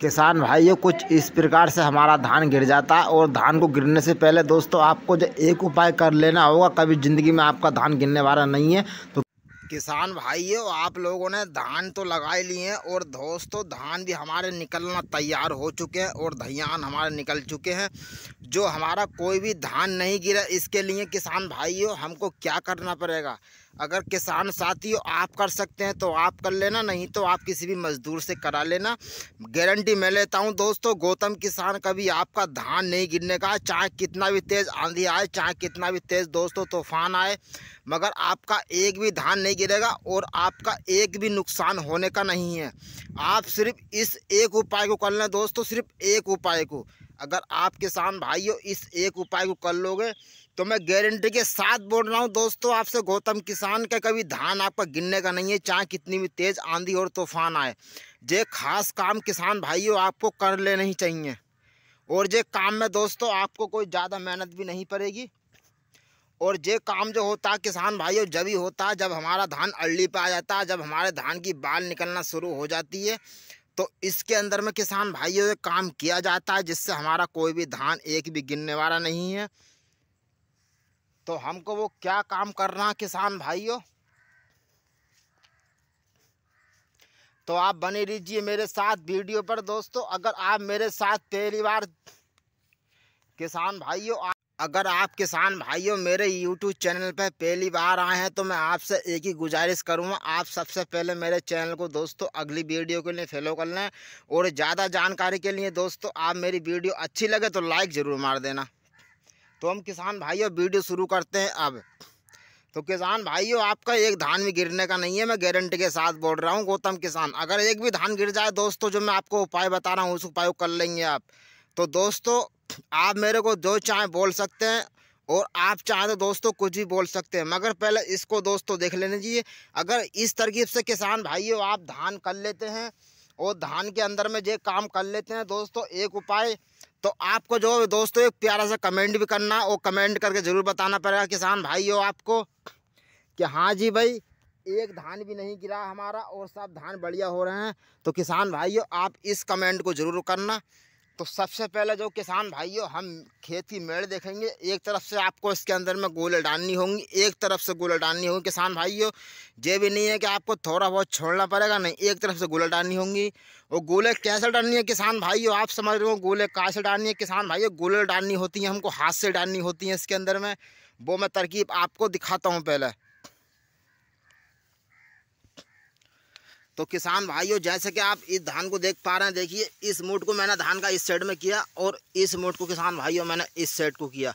किसान भाइयों कुछ इस प्रकार से हमारा धान गिर जाता है और धान को गिरने से पहले दोस्तों आपको जो एक उपाय कर लेना होगा कभी ज़िंदगी में आपका धान गिरने वाला नहीं है तो किसान भाइयों आप लोगों ने धान तो लगा लिए हैं और दोस्तों धान भी हमारे निकलना तैयार हो चुके हैं और धैयान हमारे निकल चुके हैं जो हमारा कोई भी धान नहीं गिरा इसके लिए किसान भाइयों हमको क्या करना पड़ेगा अगर किसान साथी हो आप कर सकते हैं तो आप कर लेना नहीं तो आप किसी भी मज़दूर से करा लेना गारंटी मैं लेता हूं दोस्तों गौतम किसान कभी आपका धान नहीं गिरने का चाहे कितना भी तेज़ आंधी आए चाहे कितना भी तेज़ दोस्तों तूफान आए मगर आपका एक भी धान नहीं गिरेगा और आपका एक भी नुकसान होने का नहीं है आप सिर्फ इस एक उपाय को कर लें दोस्तों सिर्फ एक उपाय को अगर आप किसान भाइयों इस एक उपाय को कर लोगे तो मैं गारंटी के साथ बोल रहा हूँ दोस्तों आपसे गौतम किसान का कभी धान आपका गिनने का नहीं है चाहे कितनी भी तेज़ आंधी और तूफान आए ये खास काम किसान भाइयों आपको कर लेना ही चाहिए और ये काम में दोस्तों आपको कोई ज़्यादा मेहनत भी नहीं पड़ेगी और ये काम जो होता है किसान भाइयों जब ही होता है जब हमारा धान अड़ली पे आ जाता है जब हमारे धान की बाल निकलना शुरू हो जाती है तो इसके अंदर में किसान भाइयों से काम किया जाता है जिससे हमारा कोई भी धान एक भी गिनने वाला नहीं है तो हमको वो क्या काम करना किसान भाइयों तो आप बने रहिए मेरे साथ वीडियो पर दोस्तों अगर आप मेरे साथ पहली बार किसान भाइयों अगर आप किसान भाइयों मेरे यूट्यूब चैनल पर पहली बार आए हैं तो मैं आपसे एक ही गुजारिश करूंगा आप सबसे पहले मेरे चैनल को दोस्तों अगली वीडियो के लिए फॉलो कर लें और ज़्यादा जानकारी के लिए दोस्तों आप मेरी वीडियो अच्छी लगे तो लाइक ज़रूर मार देना तो हम किसान भाइयों वीडियो शुरू करते हैं अब तो किसान भाइयों आपका एक धान भी गिरने का नहीं है मैं गारंटी के साथ बोल रहा हूँ गौतम किसान अगर एक भी धान गिर जाए दोस्तों जो मैं आपको उपाय बता रहा हूँ उस उपाय कर लेंगे आप तो दोस्तों आप मेरे को जो चाहे बोल सकते हैं और आप चाहें तो दोस्तों कुछ भी बोल सकते हैं मगर पहले इसको दोस्तों देख लेने चाहिए अगर इस तरकीब से किसान भाइयों आप धान कर लेते हैं और धान के अंदर में जे काम कर लेते हैं दोस्तों एक उपाय तो आपको जो दोस्तों एक प्यारा सा कमेंट भी करना और कमेंट करके ज़रूर बताना पड़ेगा किसान भाई हो आपको कि हाँ जी भाई एक धान भी नहीं गिरा हमारा और सब धान बढ़िया हो रहे हैं तो किसान भाइयों आप इस कमेंट को ज़रूर करना तो सबसे पहले जो किसान भाइयों हम खेती मेड़ देखेंगे एक तरफ से आपको इसके अंदर में गोले डालनी होंगी एक तरफ से गोले डालनी होगी किसान भाइयों ये भी नहीं है कि आपको थोड़ा बहुत छोड़ना पड़ेगा नहीं एक तरफ से गोले डालनी होंगी और गोले कैसे डालनी है किसान भाइयों आप समझ रहे हो गोले कहाँ से डालनी है किसान भाइयों गोले डालनी होती हैं हमको हाथ से डालनी होती हैं इसके अंदर में वो मैं तरकीब आपको दिखाता हूँ पहले तो किसान भाइयों जैसे कि आप इस धान को देख पा रहे हैं देखिए इस मूट को मैंने धान का इस सेट में किया और इस मूट को किसान भाइयों मैंने इस सेट को किया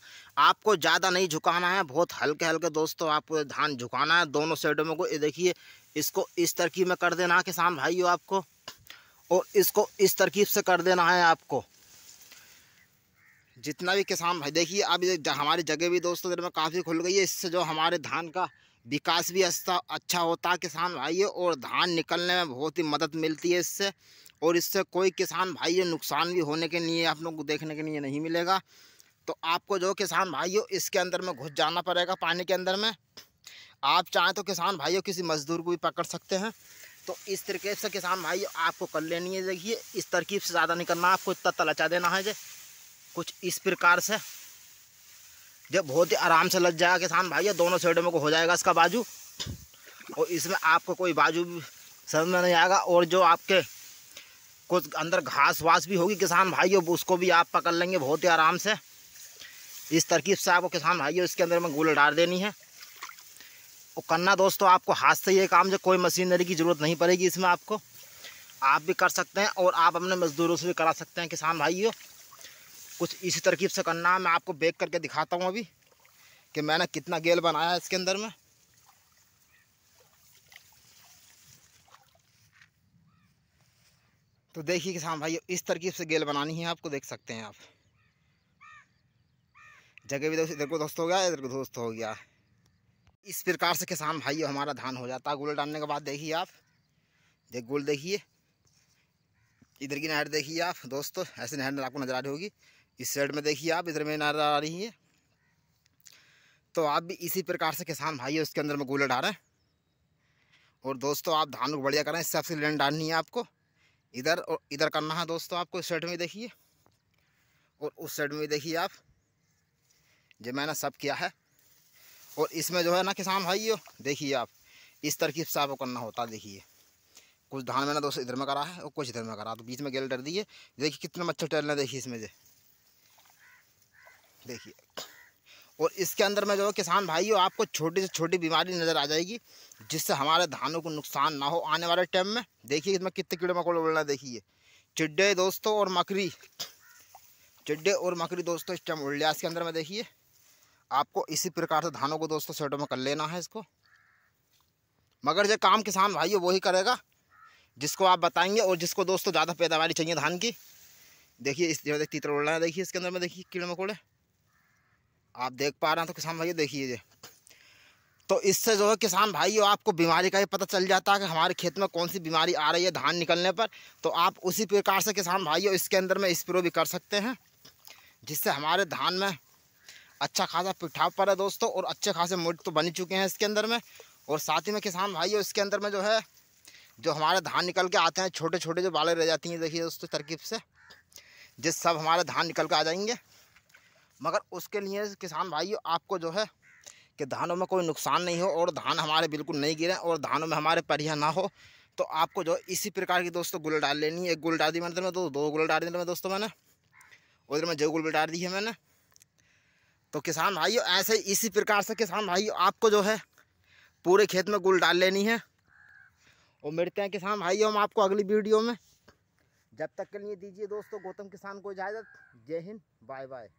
आपको ज़्यादा नहीं झुकाना है बहुत हल्के हल्के दोस्तों आपको धान झुकाना है दोनों साइडों में को ये देखिए इसको इस तरकीब में कर देना है किसान भाइयों आपको और इसको इस तरकीब से कर देना है आपको जितना भी किसान भाई देखिए अब हमारी जगह भी दोस्तों में काफ़ी खुल गई है इससे जो हमारे धान का विकास भी अच्छा अच्छा होता किसान भाइयों और धान निकलने में बहुत ही मदद मिलती है इससे और इससे कोई किसान भाइयों नुकसान भी होने के लिए आप लोग को देखने के लिए नहीं मिलेगा तो आपको जो किसान भाइयों इसके अंदर में घुस जाना पड़ेगा पानी के अंदर में आप चाहें तो किसान भाइयों किसी मज़दूर को भी पकड़ सकते हैं तो इस तरीके से किसान भाइयों आपको कर लेनी है देखिए इस तरकीब से ज़्यादा नहीं करना आपको इतना तलाचा देना है जे कुछ इस प्रकार से जब बहुत ही आराम से लग जाएगा किसान भाई दोनों साइडों में को हो जाएगा इसका बाजू और इसमें आपको कोई बाजू भी समझ में नहीं आएगा और जो आपके कुछ अंदर घास वास भी होगी किसान भाइयों उसको भी आप पकड़ लेंगे बहुत ही आराम से इस तरकीब से आपको किसान भाइयों इसके अंदर में गोल डाल देनी है और करना दोस्तों आपको हाथ से ये काम जो कोई मशीनरी की ज़रूरत नहीं पड़ेगी इसमें आपको आप भी कर सकते हैं और आप अपने मज़दूरों से भी करा सकते हैं किसान भाइयों कुछ इसी तरकीब से करना है मैं आपको बेक करके दिखाता हूँ अभी कि मैंने कितना गेल बनाया है इसके अंदर में तो देखिए किसान भाई इस तरकीब से गेल बनानी है आपको देख सकते हैं आप जगह भी इधर को दोस्त हो गया इधर को दोस्त हो गया इस प्रकार से किसान भाई हमारा धान हो जाता है गोल डालने के बाद देखिए आप देख गोल देखिए इधर की नहर देखिए आप दोस्तों ऐसी नहर आपको नजर आ रही होगी इस साइड में देखिए आप इधर में नारा आ रही है तो आप भी इसी प्रकार से किसान भाई उसके अंदर में कूलर डालें और दोस्तों आप धान को बढ़िया करें सबसे हिसाब लेन डालनी है आपको इधर और इधर करना है दोस्तों आपको इस साइड में देखिए और उस साइड में देखिए आप जो मैंने सब किया है और इसमें जो है ना किसान भाई देखिए आप इस तरकीब से आपको करना होता है देखिए कुछ धान मैंने दोस्तों इधर में करा है और कुछ इधर में करा तो बीच में गेल डर दिए देखिए कितना मच्छर टहलना देखिए इसमें जो देखिए और इसके अंदर में जो है किसान भाइयों आपको छोटी से छोटी बीमारी नज़र आ जाएगी जिससे हमारे धानों को नुकसान ना हो आने वाले टाइम में देखिए इसमें कितने कीड़े मकोड़े उड़ना देखिए चिड्डे दोस्तों और मकरी चिड्डे और मकरी दोस्तों इस टाइम उड़ लिया इसके अंदर में देखिए आपको इसी प्रकार से धानों को दोस्तों सेटों में कर लेना है इसको मगर जो काम किसान भाइयों वही करेगा जिसको आप बताएंगे और जिसको दोस्तों ज़्यादा पैदावारी चाहिए धान की देखिए इस जो तीतर उड़ रहा है देखिए इसके अंदर में देखिए कीड़े मकोड़े आप देख पा रहे हैं तो किसान भाई देखिए जी तो इससे जो है किसान भाई आपको बीमारी का ही पता चल जाता है कि हमारे खेत में कौन सी बीमारी आ रही है धान निकलने पर तो आप उसी प्रकार से किसान भाइयों इसके अंदर में स्प्रो भी कर सकते हैं जिससे हमारे धान में अच्छा खासा पिठाव पर है दोस्तों और अच्छे खासे मोट तो बन चुके हैं इसके अंदर में और साथ ही में किसान भाइयों इसके अंदर में जो है जो हमारे धान निकल के आते हैं छोटे छोटे जो बालें रह जाती हैं देखिए दोस्तों तरकीब से जिस सब हमारे धान निकल के आ जाएंगे मगर उसके लिए किसान भाइयों आपको जो है कि धानों में कोई नुकसान नहीं हो और धान हमारे बिल्कुल नहीं गिरे और धानों में हमारे परिया ना हो तो आपको जो इसी प्रकार की दोस्तों गुल डाल लेनी है एक गुल डाल दी मैंने तो दो दो गुल डाल दी मैं दोस्तों मैंने उधर में जो गुल डाल दी है मैंने तो किसान भाइयों ऐसे इसी प्रकार से किसान भाइयों आपको जो है पूरे खेत में गुल डाल लेनी है और मिलते हैं किसान भाइयों हम आपको अगली वीडियो में जब तक के लिए दीजिए दोस्तों गौतम किसान को इजाज़त जय हिंद बाय बाय